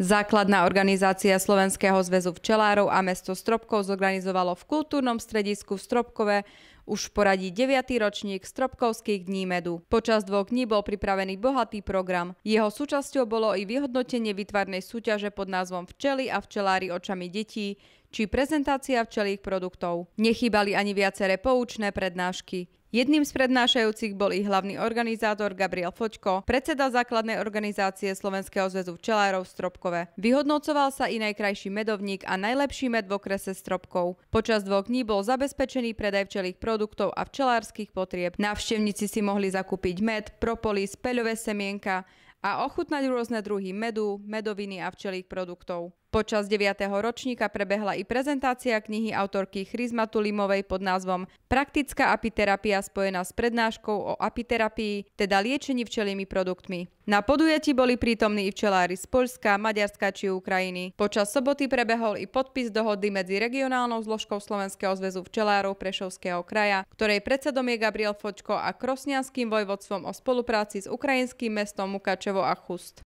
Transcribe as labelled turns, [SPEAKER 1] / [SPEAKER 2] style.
[SPEAKER 1] Základná organizácia Slovenského zväzu včelárov a mesto Stropkov zorganizovalo v kultúrnom stredisku v Stropkove už v poradí 9. ročník Stropkovských dní medu. Počas dvoch dní bol pripravený bohatý program. Jeho súčasťou bolo i vyhodnotenie vytvarnej súťaže pod názvom Včely a včelári očami detí, či prezentácia včelých produktov. Nechýbali ani viaceré poučné prednášky. Jedným z prednášajúcich bol ich hlavný organizátor Gabriel Fočko, predseda základnej organizácie Slovenského zväzu včelárov v Stropkove. Vyhodnocoval sa i najkrajší medovník a najlepší med v okrese Stropkov. Počas dvoch dní bol zabezpečený predaj včelých produktov a včelárskych potrieb. Návštevníci si mohli zakúpiť med, propolis, peľové semienka a ochutnať rôzne druhy medu, medoviny a včelých produktov. Počas 9. ročníka prebehla i prezentácia knihy autorky Chryzmatu Tulimovej pod názvom Praktická apiterapia spojená s prednáškou o apiterapii, teda liečení včelými produktmi. Na podujati boli prítomní i včelári z Poľska, Maďarska či Ukrajiny. Počas soboty prebehol i podpis dohody medzi regionálnou zložkou Slovenského zväzu včelárov Prešovského kraja, ktorej predsedom je Gabriel Fočko a krosnianským vojvodstvom o spolupráci s ukrajinským mestom Mukačev dřevo a chust.